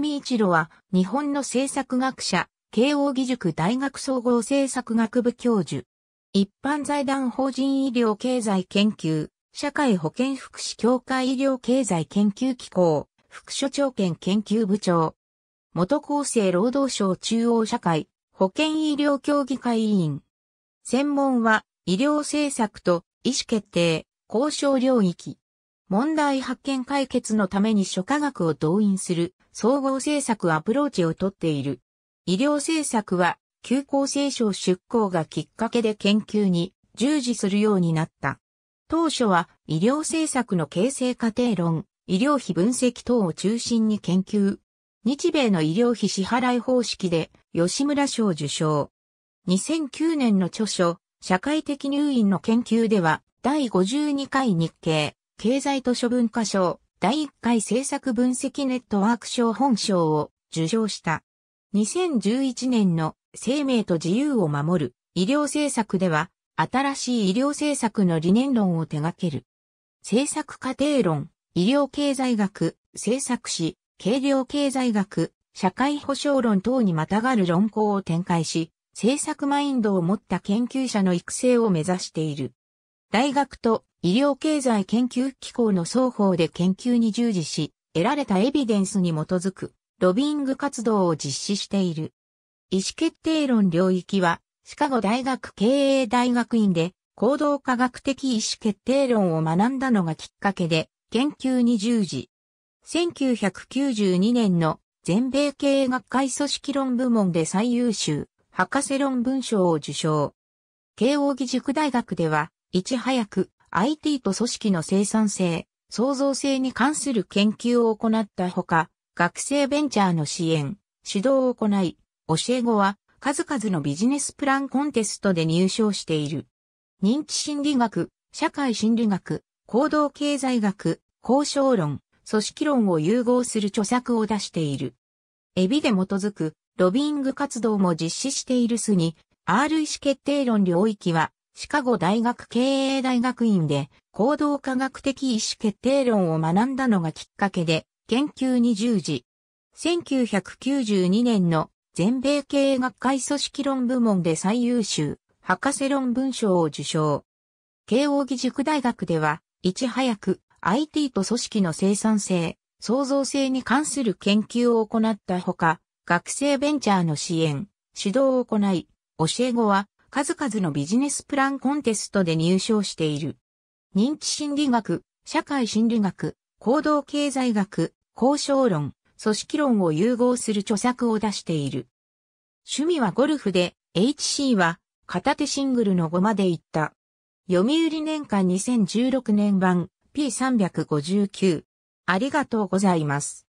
ミイ一ロは、日本の政策学者、慶応義塾大学総合政策学部教授。一般財団法人医療経済研究、社会保健福祉協会医療経済研究機構、副所長兼研究部長。元厚生労働省中央社会保健医療協議会委員。専門は医療政策と医師決定、交渉領域。問題発見解決のために諸科学を動員する総合政策アプローチをとっている。医療政策は、休校生省出向がきっかけで研究に従事するようになった。当初は医療政策の形成過程論、医療費分析等を中心に研究。日米の医療費支払い方式で吉村賞受賞。2009年の著書、社会的入院の研究では、第52回日経経済図書文化賞、第1回政策分析ネットワーク賞本賞を受賞した。2011年の生命と自由を守る医療政策では、新しい医療政策の理念論を手掛ける。政策過程論、医療経済学、政策史、軽量経済学、社会保障論等にまたがる論考を展開し、政策マインドを持った研究者の育成を目指している。大学と医療経済研究機構の双方で研究に従事し、得られたエビデンスに基づく、ロビング活動を実施している。意思決定論領域は、シカゴ大学経営大学院で、行動科学的意思決定論を学んだのがきっかけで、研究に従事。1992年の全米経営学会組織論部門で最優秀、博士論文賞を受賞。慶應義塾大学では、いち早く IT と組織の生産性、創造性に関する研究を行ったほか、学生ベンチャーの支援、指導を行い、教え子は数々のビジネスプランコンテストで入賞している。認知心理学、社会心理学、行動経済学、交渉論、組織論を融合する著作を出している。エビで基づくロビング活動も実施しているすに、R 意思決定論領域はシカゴ大学経営大学院で行動科学的意思決定論を学んだのがきっかけで研究に従事。1992年の全米経営学会組織論部門で最優秀博士論文賞を受賞。慶応義塾大学では、いち早く IT と組織の生産性、創造性に関する研究を行ったほか、学生ベンチャーの支援、指導を行い、教え子は数々のビジネスプランコンテストで入賞している。認知心理学、社会心理学、行動経済学、交渉論、組織論を融合する著作を出している。趣味はゴルフで、HC は片手シングルの5まで行った。読売年間2016年版 P359。ありがとうございます。